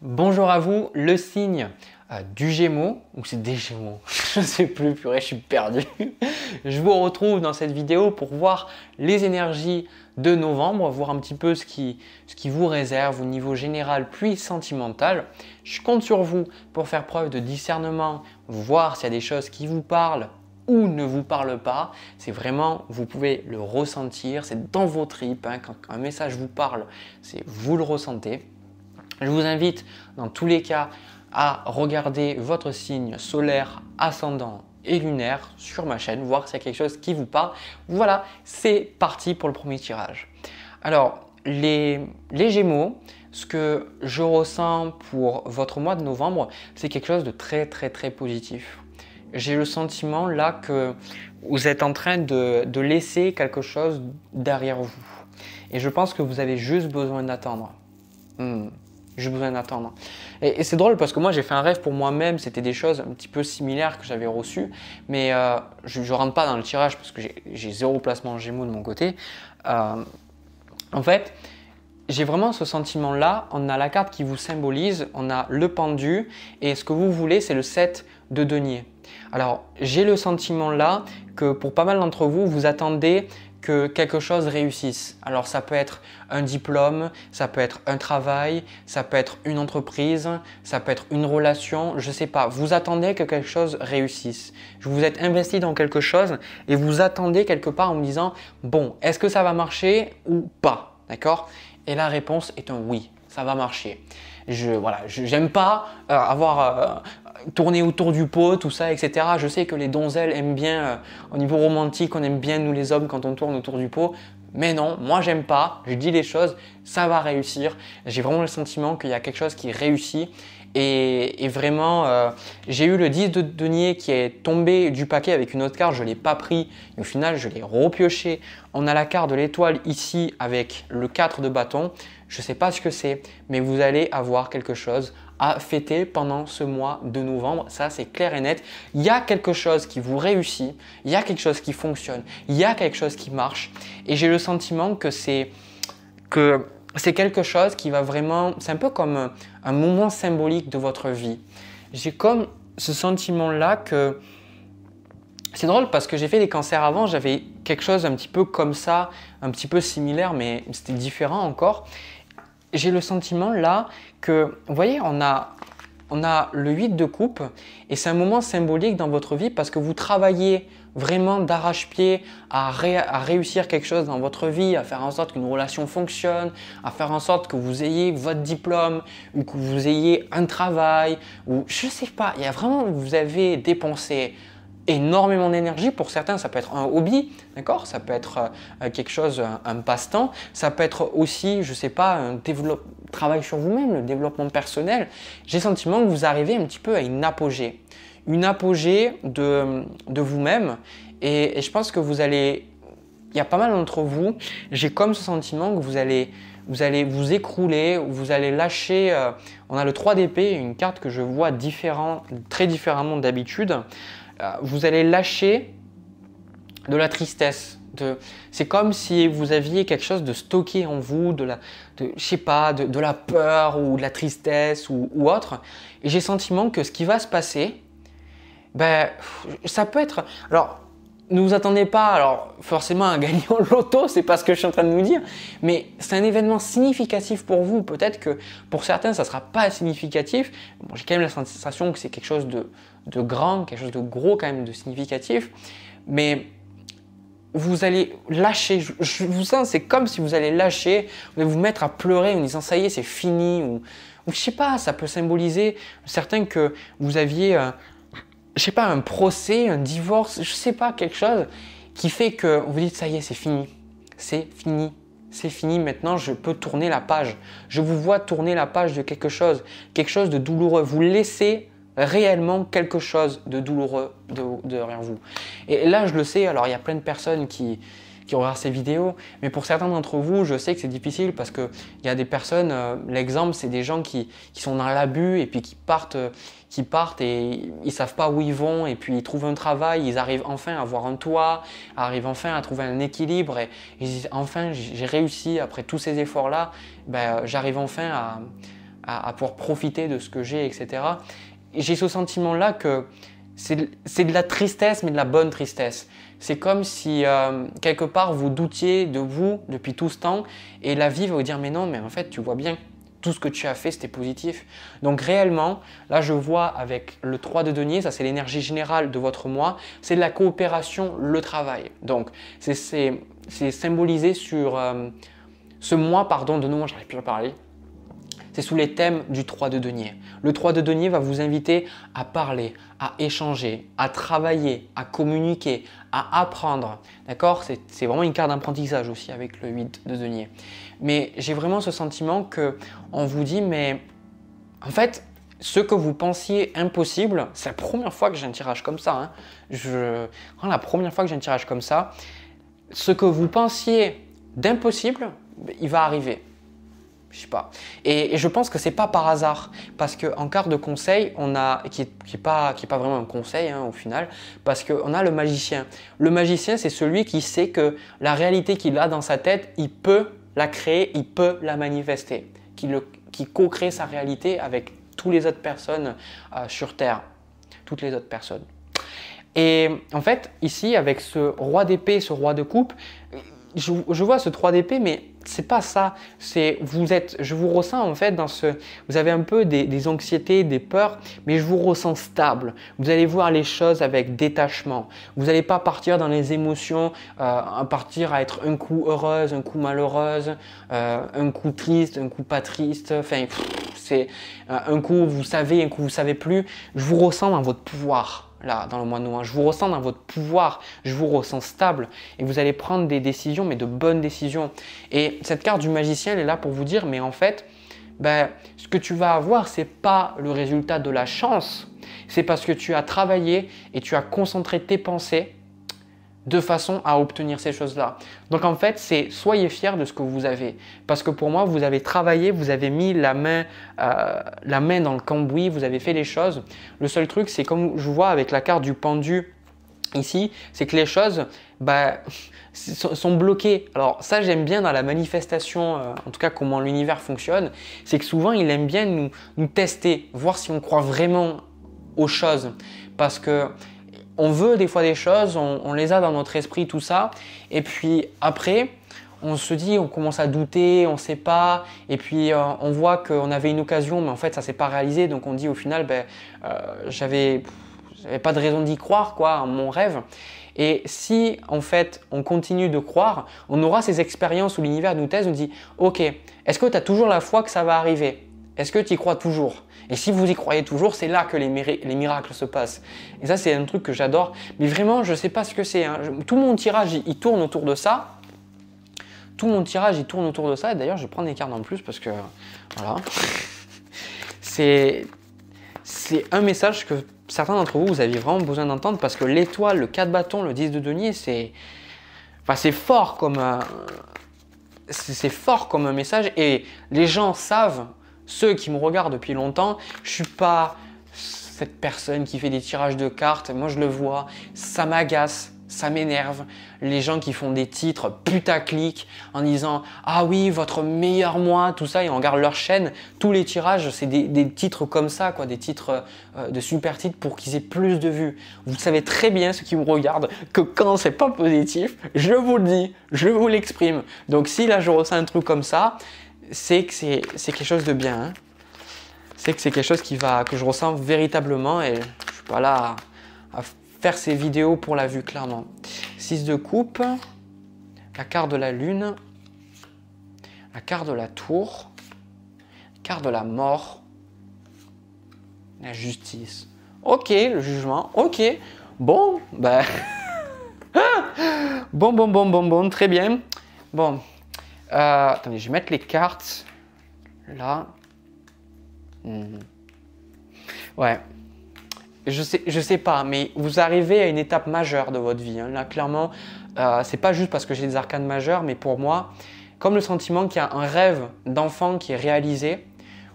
Bonjour à vous, le signe euh, du Gémeaux, ou c'est des Gémeaux, je ne sais plus, purée, je suis perdu. je vous retrouve dans cette vidéo pour voir les énergies de novembre, voir un petit peu ce qui, vous réserve au niveau général puis sentimental. Je compte sur vous pour faire preuve de discernement, voir s'il y a des choses qui vous parlent ou ne vous parlent pas, c'est vraiment, vous pouvez le ressentir, c'est dans vos tripes, hein, quand un message vous parle, c'est vous le ressentez. Je vous invite dans tous les cas à regarder votre signe solaire, ascendant et lunaire sur ma chaîne, voir s'il y a quelque chose qui vous parle. Voilà, c'est parti pour le premier tirage. Alors, les, les Gémeaux, ce que je ressens pour votre mois de novembre, c'est quelque chose de très très très positif. J'ai le sentiment là que vous êtes en train de, laisser quelque chose derrière vous. Et je pense que vous avez juste besoin d'attendre. Hmm. J'ai besoin d'attendre. Et, c'est drôle parce que moi j'ai fait un rêve pour moi-même, c'était des choses un petit peu similaires que j'avais reçues, mais euh, je ne rentre pas dans le tirage parce que j'ai zéro placement en Gémeaux de mon côté. Euh, en fait, j'ai vraiment ce sentiment-là, on a la carte qui vous symbolise, on a le pendu, et ce que vous voulez c'est le 7 de deniers. Alors j'ai le sentiment là que pour pas mal d'entre vous, vous attendez que quelque chose réussisse. Alors ça peut être un diplôme, ça peut être un travail, ça peut être une entreprise, ça peut être une relation, je ne sais pas. Vous attendez que quelque chose réussisse. Vous êtes investi dans quelque chose et vous attendez quelque part en me disant bon, est-ce que ça va marcher ou pas D'accord Et la réponse est un oui, ça va marcher je voilà, j'aime pas euh, avoir euh, tourner autour du pot, tout ça, etc. Je sais que les donzelles aiment bien, euh, au niveau romantique, on aime bien nous les hommes quand on tourne autour du pot. Mais non, moi j'aime pas, je dis les choses, ça va réussir. J'ai vraiment le sentiment qu'il y a quelque chose qui réussit. Et, vraiment, euh, j'ai eu le 10 de denier qui est tombé du paquet avec une autre carte, je ne l'ai pas pris. au final, je l'ai repioché. On a la carte de l'étoile ici avec le 4 de bâton. Je ne sais pas ce que c'est, mais vous allez avoir quelque chose à fêter pendant ce mois de novembre. Ça, c'est clair et net. Il y a quelque chose qui vous réussit, il y a quelque chose qui fonctionne, il y a quelque chose qui marche. Et j'ai le sentiment que c'est que c'est quelque chose qui va vraiment. C'est un peu comme un, un, moment symbolique de votre vie. J'ai comme ce sentiment-là que. C'est drôle parce que j'ai fait des cancers avant, j'avais quelque chose un petit peu comme ça, un petit peu similaire, mais c'était différent encore j'ai le sentiment là que, vous voyez, on a, on a le 8 de coupe et c'est un moment symbolique dans votre vie parce que vous travaillez vraiment d'arrache-pied à, réussir quelque chose dans votre vie, à faire en sorte qu'une relation fonctionne, à faire en sorte que vous ayez votre diplôme ou que vous ayez un travail ou je sais pas, il y a vraiment, vous avez dépensé énormément d'énergie. Pour certains, ça peut être un hobby, d'accord Ça peut être euh, euh, quelque chose, un, passe-temps. Ça peut être aussi, je sais pas, un travail sur vous-même, le développement personnel. J'ai le sentiment que vous arrivez un petit peu à une apogée. Une apogée de, de vous-même. Et, je pense que vous allez il y a pas mal d'entre vous, j'ai comme ce sentiment que vous allez vous, allez vous écrouler, vous allez lâcher. Euh, on a le 3 d'épée, une carte que je vois différent, très différemment d'habitude. Euh, vous allez lâcher de la tristesse. De... C'est comme si vous aviez quelque chose de stocké en vous, de la, sais pas, de, la peur ou de la tristesse ou, autre. Et j'ai sentiment que ce qui va se passer, ben, ça peut être. Alors, ne vous attendez pas, alors forcément à gagner en loto, c'est pas ce que je suis en train de vous dire, mais c'est un événement significatif pour vous. Peut-être que pour certains, ça sera pas significatif. J'ai quand même la sensation que c'est quelque chose de, grand, quelque chose de gros quand même, de significatif. Mais vous allez lâcher, je, vous sens, c'est comme si vous allez lâcher, vous allez vous mettre à pleurer en disant ça y est, c'est fini, ou, je sais pas, ça peut symboliser certains que vous aviez... Euh, je sais pas, un procès, un divorce, je sais pas, quelque chose qui fait que vous dites ça y est, c'est fini, c'est fini, c'est fini, maintenant je peux tourner la page. Je vous vois tourner la page de quelque chose, quelque chose de douloureux. Vous laissez réellement quelque chose de douloureux derrière vous. Et là, je le sais, alors il y a plein de personnes qui, qui regardent ces vidéos. Mais pour certains d'entre vous, je sais que c'est difficile parce qu'il y a des personnes, euh, l'exemple, c'est des gens qui, sont dans l'abus et puis qui partent, euh, et ils ne savent pas où ils vont et puis ils trouvent un travail, ils arrivent enfin à avoir un toit, arrivent enfin à trouver un équilibre et ils disent enfin j'ai réussi après tous ces efforts-là, ben, j'arrive enfin à, pouvoir profiter de ce que j'ai, etc. j'ai ce sentiment-là que c'est de la tristesse, mais de la bonne tristesse. C'est comme si euh, quelque part vous doutiez de vous depuis tout ce temps et la vie va vous dire mais non, mais en fait tu vois bien, tout ce que tu as fait, c'était positif. Donc réellement, là je vois avec le 3 de denier, ça c'est l'énergie générale de votre moi, c'est de la coopération, le travail. Donc c'est symbolisé sur euh, ce moi, pardon, de nous, j'arrive plus à parler, c'est sous les thèmes du 3 de denier. Le 3 de denier va vous inviter à parler, à échanger, à travailler, à communiquer, à apprendre. D'accord C'est vraiment une carte d'apprentissage aussi avec le 8 de denier. Mais j'ai vraiment ce sentiment que on vous dit mais en fait, ce que vous pensiez impossible, c'est la première fois que j'ai un tirage comme ça. Hein. Je... la première fois que j'ai un tirage comme ça, ce que vous pensiez d'impossible, il va arriver je sais pas. Et, je pense que c'est pas par hasard, parce qu'en quart de conseil, on a, qui n'est est pas, qui est pas vraiment un conseil hein, au final, parce qu'on a le magicien. Le magicien, c'est celui qui sait que la réalité qu'il a dans sa tête, il peut la créer, il peut la manifester, qui, co-crée sa réalité avec toutes les autres personnes euh, sur Terre, toutes les autres personnes. Et en fait, ici, avec ce roi d'épée, ce roi de coupe, je, je vois ce 3 d'épée, mais c'est pas ça. C'est vous êtes, je vous ressens en fait dans ce, vous avez un peu des, anxiétés, des peurs, mais je vous ressens stable. Vous allez voir les choses avec détachement. Vous n'allez pas partir dans les émotions, euh, partir à être un coup heureuse, un coup malheureuse, euh, un coup triste, un coup pas triste. Enfin, c'est euh, un coup vous savez, un coup vous savez plus. Je vous ressens dans votre pouvoir là, dans le mois de novembre. Je vous ressens dans votre pouvoir, je vous ressens stable et vous allez prendre des décisions, mais de bonnes décisions. Et cette carte du magicien, est là pour vous dire, mais en fait, ben, ce que tu vas avoir, ce n'est pas le résultat de la chance, c'est parce que tu as travaillé et tu as concentré tes pensées de façon à obtenir ces choses-là. Donc en fait, c'est soyez fiers de ce que vous avez. Parce que pour moi, vous avez travaillé, vous avez mis la main, euh, la main dans le cambouis, vous avez fait les choses. Le seul truc, c'est comme je vois avec la carte du pendu ici, c'est que les choses bah, sont bloquées. Alors ça, j'aime bien dans la manifestation, euh, en tout cas comment l'univers fonctionne, c'est que souvent, il aime bien nous tester, voir si on croit vraiment aux choses. Parce que on veut des fois des choses, on, les a dans notre esprit, tout ça. Et puis après, on se dit, on commence à douter, on ne sait pas. Et puis euh, on voit qu'on avait une occasion, mais en fait, ça ne s'est pas réalisé. Donc on dit au final, ben, n'avais euh, j'avais, pas de raison d'y croire, quoi, mon rêve. Et si en fait on continue de croire, on aura ces expériences où l'univers nous teste, nous dit, ok, est-ce que tu as toujours la foi que ça va arriver est-ce que tu y crois toujours Et si vous y croyez toujours, c'est là que les, miracles se passent. Et ça, c'est un truc que j'adore. Mais vraiment, je ne sais pas ce que c'est. Hein. Tout mon tirage, il, tourne autour de ça. Tout mon tirage, il tourne autour de ça. Et d'ailleurs, je prends des cartes en plus parce que... Voilà. C'est... C'est un message que certains d'entre vous, vous avez vraiment besoin d'entendre parce que l'étoile, le 4 bâtons, le 10 de denier, c'est... c'est fort comme euh, C'est fort comme un message et les gens savent ceux qui me regardent depuis longtemps, je ne suis pas cette personne qui fait des tirages de cartes. Moi, je le vois, ça m'agace ça m'énerve. Les gens qui font des titres putaclic en disant Ah oui, votre meilleur moi, tout ça, et on regarde leur chaîne. Tous les tirages, c'est des, titres comme ça, quoi, des titres euh, de super titres pour qu'ils aient plus de vues. Vous savez très bien, ceux qui me regardent, que quand c'est pas positif, je vous le dis, je vous l'exprime. Donc si là je ressens un truc comme ça, c'est que c'est quelque chose de bien. Hein. C'est que c'est quelque chose qui va, que je ressens véritablement et je suis pas là à, faire ces vidéos pour la vue, clairement. 6 de coupe, la carte de la lune, la carte de la tour, la carte de la mort, la justice. Ok, le jugement, ok. Bon, ben... bon, bon, bon, bon, bon, très bien. Bon, euh, attendez, je vais mettre les cartes. Là. Hmm. Ouais. Je sais, je sais pas, mais vous arrivez à une étape majeure de votre vie. Hein. Là, clairement, euh, c'est pas juste parce que j'ai des arcanes majeures, mais pour moi, comme le sentiment qu'il y a un rêve d'enfant qui est réalisé,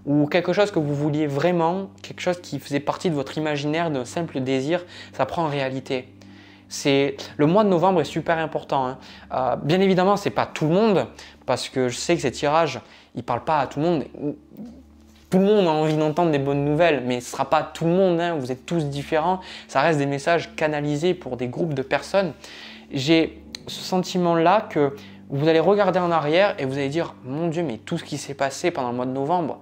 ou quelque chose que vous vouliez vraiment, quelque chose qui faisait partie de votre imaginaire, d'un simple désir, ça prend en réalité. C'est le mois de novembre est super important. Hein. Euh, bien évidemment, c'est pas tout le monde parce que je sais que ces tirages, ils ne parlent pas à tout le monde. Tout le monde a envie d'entendre des bonnes nouvelles, mais ce ne sera pas tout le monde, hein. vous êtes tous différents. Ça reste des messages canalisés pour des groupes de personnes. J'ai ce sentiment-là que vous allez regarder en arrière et vous allez dire Mon Dieu, mais tout ce qui s'est passé pendant le mois de novembre,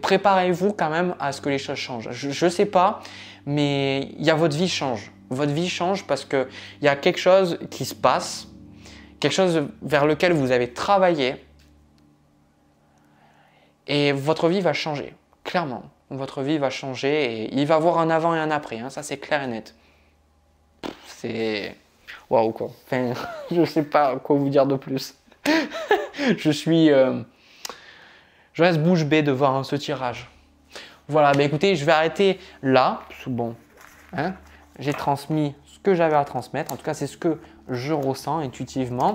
préparez-vous quand même à ce que les choses changent. Je ne sais pas, mais y a votre vie change. Votre vie change parce qu'il y a quelque chose qui se passe quelque chose vers lequel vous avez travaillé, et votre vie va changer, clairement. Votre vie va changer et il va y avoir un avant et un après, hein, ça c'est clair et net. C'est. Waouh quoi. Enfin, je sais pas quoi vous dire de plus. je suis. Euh, je reste bouche bée de voir ce tirage. Voilà, bah écoutez, je vais arrêter là. Bon, hein. j'ai transmis ce que j'avais à transmettre. En tout cas, c'est ce que je ressens intuitivement.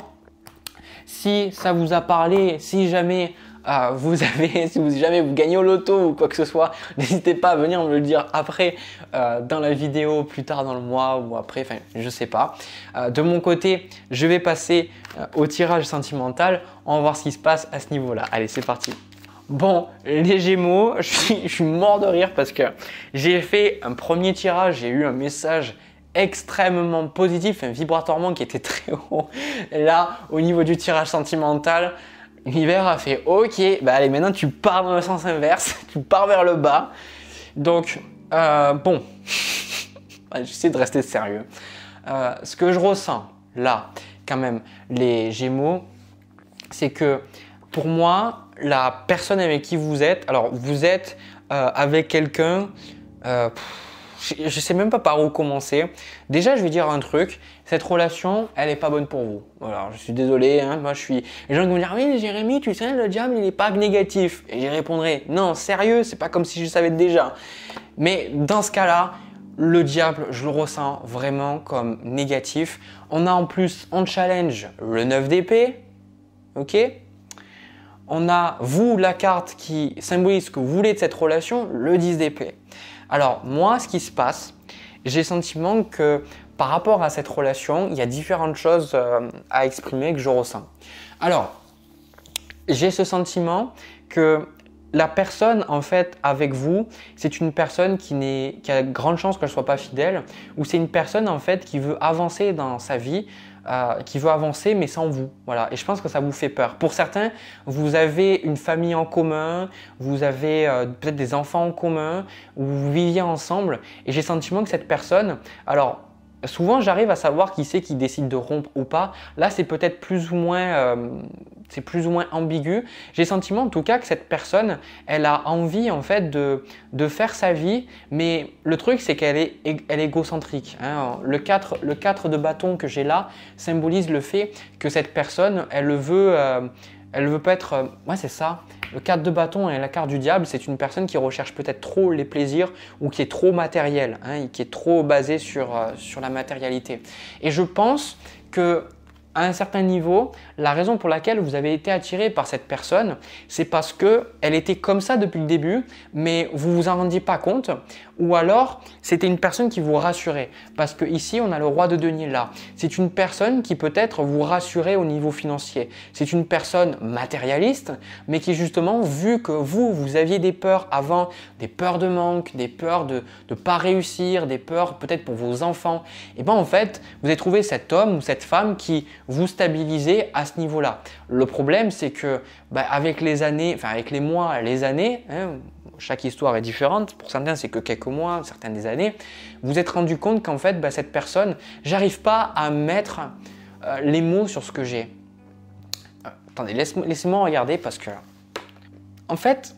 Si ça vous a parlé, si jamais euh, vous avez, si vous, jamais vous gagnez au loto ou quoi que ce soit, n'hésitez pas à venir me le dire après euh, dans la vidéo, plus tard dans le mois ou après, enfin je sais pas. Euh, de mon côté, je vais passer au tirage sentimental. On va voir ce qui se passe à ce niveau-là. Allez, c'est parti. Bon, les Gémeaux, je suis, mort de rire parce que j'ai fait un premier tirage, j'ai eu un message extrêmement positif, un vibratoirement qui était très haut. là, au niveau du tirage sentimental, l'univers a fait ok, bah allez, maintenant tu pars dans le sens inverse, tu pars vers le bas. Donc, euh, bon, j'essaie de rester sérieux. Euh, ce que je ressens là, quand même, les Gémeaux, c'est que pour moi, la personne avec qui vous êtes, alors vous êtes euh, avec quelqu'un, je ne sais même pas par où commencer. Déjà, je vais dire un truc, cette relation, elle n'est pas bonne pour vous. Voilà, je suis désolé, hein. moi je suis... Les gens vont dire, oui Jérémy, tu sais, le diable, il n'est pas négatif. Et j'y répondrai, non, sérieux, c'est pas comme si je savais déjà. Mais dans ce cas-là, le diable, je le ressens vraiment comme négatif. On a en plus en challenge le 9 d'épée, ok on a vous la carte qui symbolise ce que vous voulez de cette relation, le 10 d'épée. Alors moi, ce qui se passe, j'ai le sentiment que par rapport à cette relation, il y a différentes choses euh, à exprimer que je ressens. Alors, j'ai ce sentiment que la personne en fait avec vous, c'est une personne qui, n'est, qui a grande chance qu'elle ne soit pas fidèle, ou c'est une personne en fait qui veut avancer dans sa vie, qui veut avancer mais sans vous. Voilà. Et je pense que ça vous fait peur. Pour certains, vous avez une famille en commun, vous avez euh, peut-être des enfants en commun, vous viviez ensemble. Et j'ai le sentiment que cette personne, alors souvent j'arrive à savoir qui c'est qui décide de rompre ou pas. Là, c'est peut-être plus ou moins, euh, c'est plus ou moins ambigu. J'ai le sentiment en tout cas que cette personne, elle a envie en fait de, faire sa vie, mais le truc c'est qu'elle est, elle est égocentrique. Hein. Le, 4, le de bâton que j'ai là symbolise le fait que cette personne, elle veut. Euh, elle veut pas être. moi euh, c'est ça. Le 4 de bâton et la carte du diable, c'est une personne qui recherche peut-être trop les plaisirs ou qui est trop matérielle, hein, qui est trop basée euh, sur la matérialité. Et je pense que un certain niveau, la raison pour laquelle vous avez été attiré par cette personne, c'est parce que elle était comme ça depuis le début, mais vous vous en rendiez pas compte, ou alors c'était une personne qui vous rassurait, parce que ici on a le roi de denier là. C'est une personne qui peut-être vous rassurait au niveau financier. C'est une personne matérialiste, mais qui justement, vu que vous vous aviez des peurs avant, des peurs de manque, des peurs de ne pas réussir, des peurs peut-être pour vos enfants, et eh ben en fait vous avez trouvé cet homme ou cette femme qui vous stabiliser à ce niveau-là. Le problème, c'est que bah, avec les années, enfin avec les mois, les années, hein, chaque histoire est différente. Pour certains, c'est que quelques mois, certains des années. Vous êtes rendu compte qu'en fait, bah, cette personne, j'arrive pas à mettre euh, les mots sur ce que j'ai. Euh, attendez, laissez-moi regarder parce que, en fait,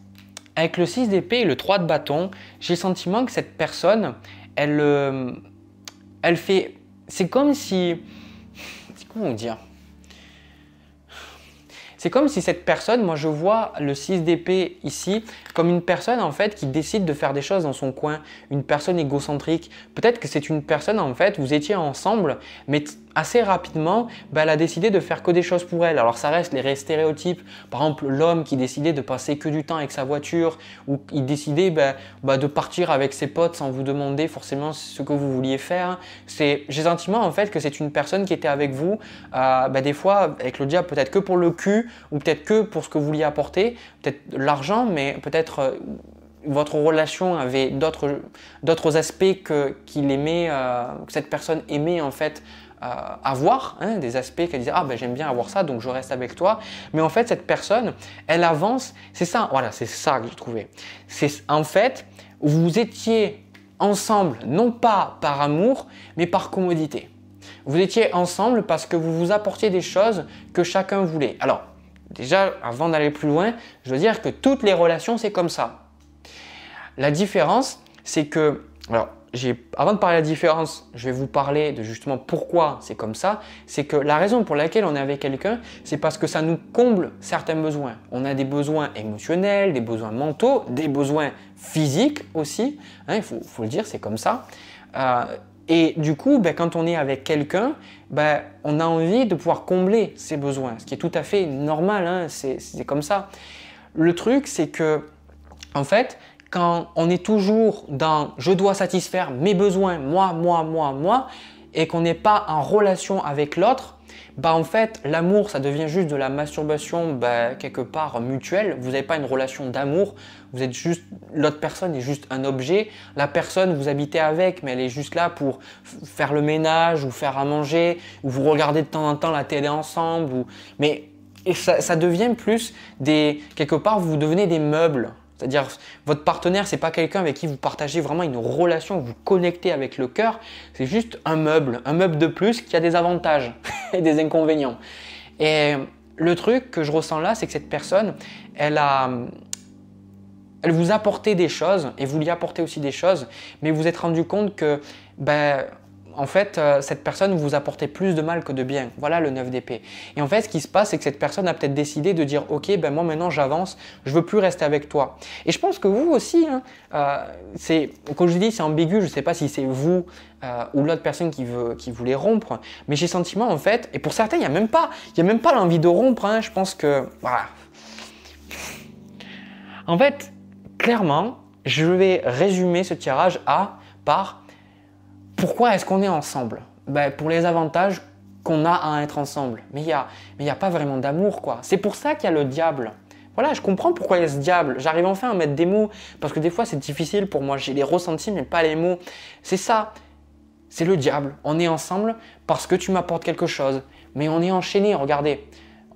avec le 6 d'épée et le 3 de bâton, j'ai le sentiment que cette personne, elle, euh, elle fait, c'est comme si c'est comme si cette personne, moi je vois le 6 d'épée ici, comme une personne en fait qui décide de faire des choses dans son coin, une personne égocentrique. Peut-être que c'est une personne en fait, vous étiez ensemble, mais assez rapidement, bah, elle a décidé de faire que des choses pour elle. Alors ça reste les stéréotypes, par exemple l'homme qui décidait de passer que du temps avec sa voiture, ou il décidait bah, bah, de partir avec ses potes sans vous demander forcément ce que vous vouliez faire. C'est, j'ai sentiment en fait que c'est une personne qui était avec vous, euh, des fois avec le diable peut-être que pour le cul, ou peut-être que pour ce que vous lui apporter, peut-être l'argent, mais peut-être... Euh, votre relation avait d'autres aspects que qu'il aimait, euh, que cette personne aimait en fait avoir, hein, des aspects qu'elle disait ah ben j'aime bien avoir ça donc je reste avec toi, mais en fait cette personne elle avance, c'est ça, voilà c'est ça que je trouvais, c'est en fait vous étiez ensemble non pas par amour mais par commodité, vous étiez ensemble parce que vous vous apportiez des choses que chacun voulait. Alors déjà avant d'aller plus loin, je veux dire que toutes les relations c'est comme ça. La différence c'est que alors, avant de parler de la différence, je vais vous parler de justement pourquoi c'est comme ça. C'est que la raison pour laquelle on est avec quelqu'un, c'est parce que ça nous comble certains besoins. On a des besoins émotionnels, des besoins mentaux, des besoins physiques aussi. Hein, il faut, le dire, c'est comme ça. Euh, et du coup, ben, quand on est avec quelqu'un, ben, on a envie de pouvoir combler ses besoins, ce qui est tout à fait normal, hein, c'est comme ça. Le truc, c'est que, en fait, quand on est toujours dans je dois satisfaire mes besoins, moi, moi, moi, moi, et qu'on n'est pas en relation avec l'autre, bah en fait l'amour ça devient juste de la masturbation bah, quelque part mutuelle, vous n'avez pas une relation d'amour, vous êtes juste, l'autre personne est juste un objet, la personne vous habitez avec mais elle est juste là pour faire le ménage ou faire à manger, ou vous regardez de temps en temps la télé ensemble, ou... mais ça, ça devient plus des, quelque part vous devenez des meubles, c'est-à-dire, votre partenaire, c'est pas quelqu'un avec qui vous partagez vraiment une relation, vous connectez avec le cœur. C'est juste un meuble, un meuble de plus qui a des avantages et des inconvénients. Et le truc que je ressens là, c'est que cette personne, elle a, elle vous apportait des choses et vous lui apportez aussi des choses, mais vous vous êtes rendu compte que ben, en fait, euh, cette personne vous apportait plus de mal que de bien. Voilà le 9 d'épée. Et en fait, ce qui se passe, c'est que cette personne a peut-être décidé de dire, ok, ben moi maintenant j'avance, je veux plus rester avec toi. Et je pense que vous aussi, hein, euh, c'est, quand je dis c'est ambigu, je ne sais pas si c'est vous euh, ou l'autre personne qui, veut, qui voulait rompre, mais j'ai sentiment en fait, et pour certains, il n'y a même pas, il a même pas l'envie de rompre. Hein. je pense que, voilà. En fait, clairement, je vais résumer ce tirage à par pourquoi est-ce qu'on est ensemble ben, Pour les avantages qu'on a à être ensemble. Mais il n'y a, y a pas vraiment d'amour, quoi. C'est pour ça qu'il y a le diable. Voilà, je comprends pourquoi il y a ce diable. J'arrive enfin à mettre des mots, parce que des fois c'est difficile pour moi. J'ai les ressentis, mais pas les mots. C'est ça. C'est le diable. On est ensemble parce que tu m'apportes quelque chose. Mais on est enchaînés, regardez.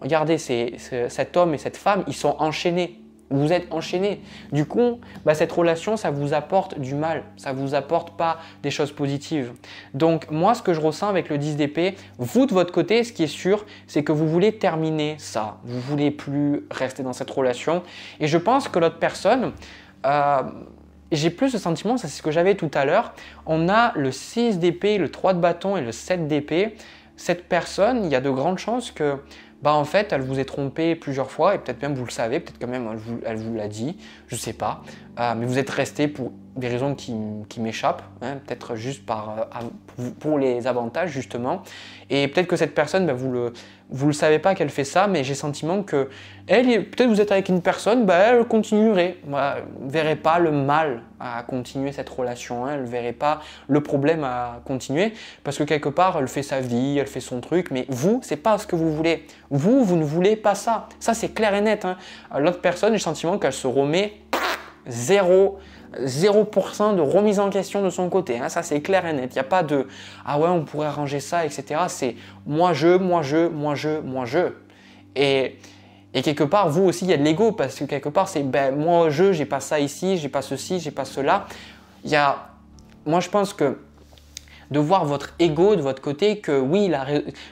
Regardez, cet homme et cette femme, ils sont enchaînés vous êtes enchaîné. Du coup, bah, cette relation, ça vous apporte du mal, ça ne vous apporte pas des choses positives. Donc moi, ce que je ressens avec le 10 d'épée, vous de votre côté, ce qui est sûr, c'est que vous voulez terminer ça. Vous voulez plus rester dans cette relation. Et je pense que l'autre personne, euh, j'ai plus ce sentiment, c'est ce que j'avais tout à l'heure, on a le 6 d'épée, le 3 de bâton et le 7 d'épée. Cette personne, il y a de grandes chances que bah en fait elle vous est trompée plusieurs fois et peut-être même vous le savez, peut-être quand même elle vous l'a dit, je sais pas, euh, mais vous êtes resté pour des raisons qui, qui m'échappent, hein, peut-être juste par, euh, pour les avantages justement. Et peut-être que cette personne, ben, vous le, vous le savez pas qu'elle fait ça, mais j'ai le sentiment que elle, peut-être vous êtes avec une personne, ben, elle continuerait, Elle ne verrait pas le mal à continuer cette relation, hein, elle verrait pas le problème à continuer, parce que quelque part, elle fait sa vie, elle fait son truc, mais vous, c'est pas ce que vous voulez. Vous, vous ne voulez pas ça. Ça, c'est clair et net. Hein. L'autre personne, j'ai le sentiment qu'elle se remet zéro 0% de remise en question de son côté. Hein. ça, c'est clair et net. Il n'y a pas de ah ouais, on pourrait arranger ça, etc. C'est moi, je, moi, je, moi, je, moi, je. Et, et quelque part, vous aussi, il y a de l'ego parce que quelque part, c'est ben, moi, je, j'ai pas ça ici, j'ai pas ceci, j'ai pas cela. Il y a, moi, je pense que de voir votre ego de votre côté, que oui,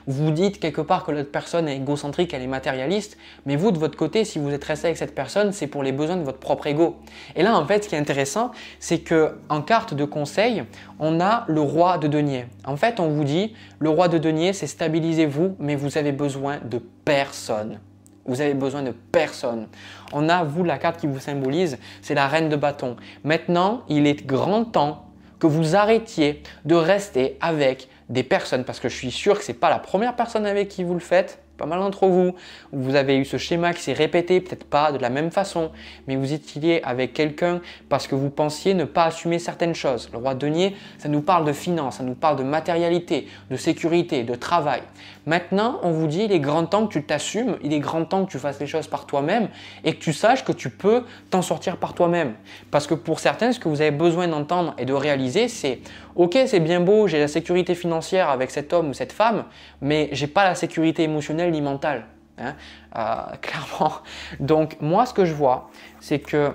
vous dites quelque part que l'autre personne est égocentrique, elle est matérialiste, mais vous de votre côté, si vous êtes resté avec cette personne, c'est pour les besoins de votre propre ego. Et là, en fait, ce qui est intéressant, c'est que en carte de conseil, on a le roi de denier. En fait, on vous dit, le roi de denier, c'est stabilisez-vous, mais vous avez besoin de personne. Vous avez besoin de personne. On a, vous, la carte qui vous symbolise, c'est la reine de bâton. Maintenant, il est grand temps que vous arrêtiez de rester avec des personnes, parce que je suis sûr que ce n'est pas la première personne avec qui vous le faites, pas mal d'entre vous, vous avez eu ce schéma qui s'est répété, peut-être pas de la même façon, mais vous étiez avec quelqu'un parce que vous pensiez ne pas assumer certaines choses. Le roi denier, ça nous parle de finance, ça nous parle de matérialité, de sécurité, de travail. Maintenant, on vous dit, il est grand temps que tu t'assumes, il est grand temps que tu fasses les choses par toi-même et que tu saches que tu peux t'en sortir par toi-même. Parce que pour certains, ce que vous avez besoin d'entendre et de réaliser, c'est Ok, c'est bien beau, j'ai la sécurité financière avec cet homme ou cette femme, mais j'ai pas la sécurité émotionnelle mental hein, euh, clairement. Donc moi, ce que je vois, c'est que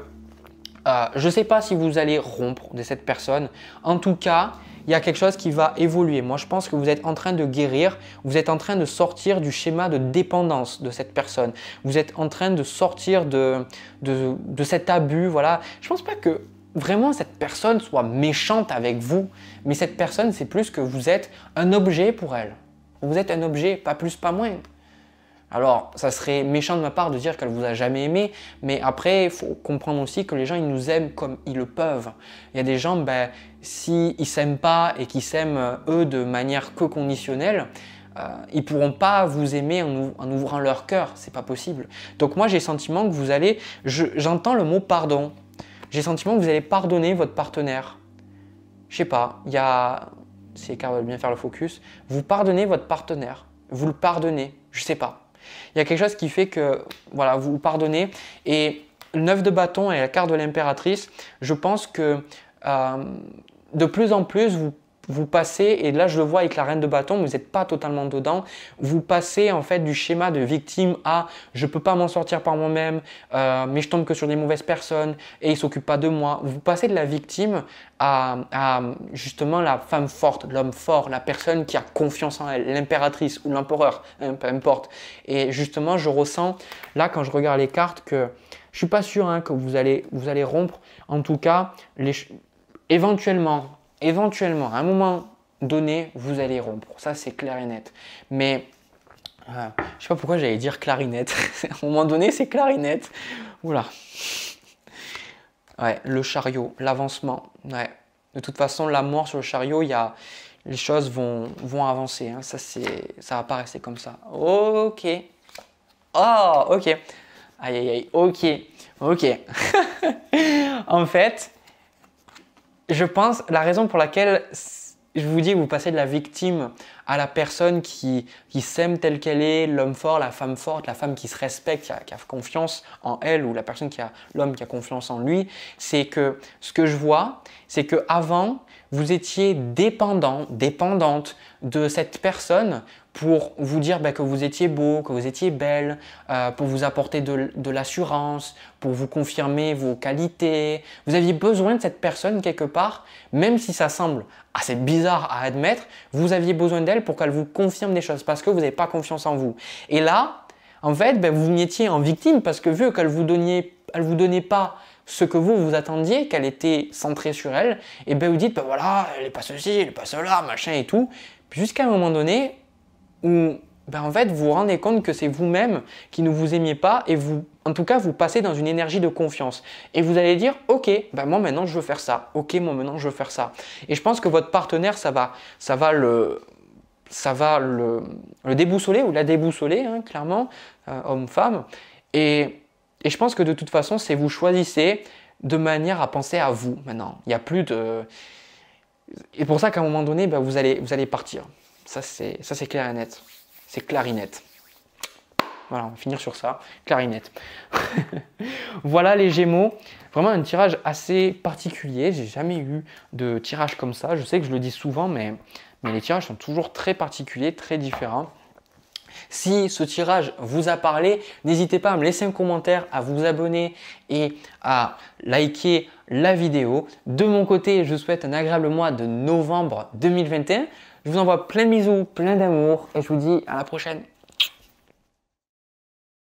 euh, je ne sais pas si vous allez rompre de cette personne. En tout cas, il y a quelque chose qui va évoluer. Moi, je pense que vous êtes en train de guérir, vous êtes en train de sortir du schéma de dépendance de cette personne, vous êtes en train de sortir de, de, cet abus. Voilà, je pense pas que vraiment cette personne soit méchante avec vous, mais cette personne, c'est plus que vous êtes un objet pour elle. Vous êtes un objet, pas plus, pas moins. Alors, ça serait méchant de ma part de dire qu'elle vous a jamais aimé, mais après, il faut comprendre aussi que les gens, ils nous aiment comme ils le peuvent. Il y a des gens, ben, s'ils ne s'aiment pas et qu'ils s'aiment euh, eux de manière que conditionnelle, euh, ils pourront pas vous aimer en, ouvrant leur cœur, c'est pas possible. Donc moi, j'ai le sentiment que vous allez, j'entends le mot pardon. J'ai le sentiment que vous allez pardonner votre partenaire. Je sais pas, il y a, si Écart veut bien faire le focus, vous pardonnez votre partenaire, vous le pardonnez, je sais pas. Il y a quelque chose qui fait que voilà, vous pardonnez. Et 9 de bâton et la carte de l'impératrice, je pense que euh, de plus en plus, vous vous passez, et là je le vois avec la reine de bâton, vous n'êtes pas totalement dedans, vous passez en fait du schéma de victime à je ne peux pas m'en sortir par moi-même, euh, mais je tombe que sur des mauvaises personnes et ils ne s'occupent pas de moi. Vous passez de la victime à, justement la femme forte, l'homme fort, la personne qui a confiance en elle, l'impératrice ou l'empereur, hein, peu importe. Et justement, je ressens là quand je regarde les cartes que je ne suis pas sûr hein, que vous allez, vous allez rompre. En tout cas, éventuellement, éventuellement, à un moment donné, vous allez rompre. Ça, c'est clair et net. Mais euh, je ne sais pas pourquoi j'allais dire clarinette. à un moment donné, c'est clarinette. Oula. Ouais, le chariot, l'avancement. Ouais. De toute façon, la mort sur le chariot, il y a... les choses vont, vont avancer. Hein. Ça, c'est, ça va pas rester comme ça. Ok. Oh, ok. Aïe, aïe, aïe. Ok. Ok. en fait, je pense, la raison pour laquelle je vous dis, vous passez de la victime à la personne qui, s'aime telle qu'elle est, l'homme fort, la femme forte, la femme qui se respecte, qui a, qui a confiance en elle, ou la personne qui a l'homme qui a confiance en lui, c'est que ce que je vois, c'est que avant, vous étiez dépendant, dépendante de cette personne pour vous dire ben, que vous étiez beau, que vous étiez belle, euh, pour vous apporter de, l'assurance, pour vous confirmer vos qualités. Vous aviez besoin de cette personne quelque part, même si ça semble assez bizarre à admettre, vous aviez besoin d'elle pour qu'elle vous confirme des choses, parce que vous n'avez pas confiance en vous. Et là, en fait, ben, vous vous étiez en victime, parce que vu qu'elle vous elle vous donnait pas ce que vous vous attendiez, qu'elle était centrée sur elle, et ben vous dites, ben voilà, elle n'est pas ceci, elle n'est pas cela, machin et tout. Jusqu'à un moment donné, où ben en fait, vous vous rendez compte que c'est vous-même qui ne vous aimiez pas et vous, en tout cas, vous passez dans une énergie de confiance. Et vous allez dire, ok, ben moi maintenant je veux faire ça. Ok, moi maintenant je veux faire ça. Et je pense que votre partenaire, ça va, ça va le, ça va le, déboussoler ou la déboussoler, hein, clairement, euh, homme-femme. Et, je pense que de toute façon, c'est vous choisissez de manière à penser à vous maintenant. Il n'y a plus de, et pour ça qu'à un moment donné, ben, vous allez partir. Ça, c'est, clarinette. c'est C'est clarinette. Voilà, on va finir sur ça. Clarinette. voilà les Gémeaux. Vraiment un tirage assez particulier. J'ai jamais eu de tirage comme ça. Je sais que je le dis souvent, mais, les tirages sont toujours très particuliers, très différents. Si ce tirage vous a parlé, n'hésitez pas à me laisser un commentaire, à vous abonner et à liker la vidéo. De mon côté, je vous souhaite un agréable mois de novembre 2021. Je vous envoie plein de bisous, plein d'amour et je vous dis à la prochaine.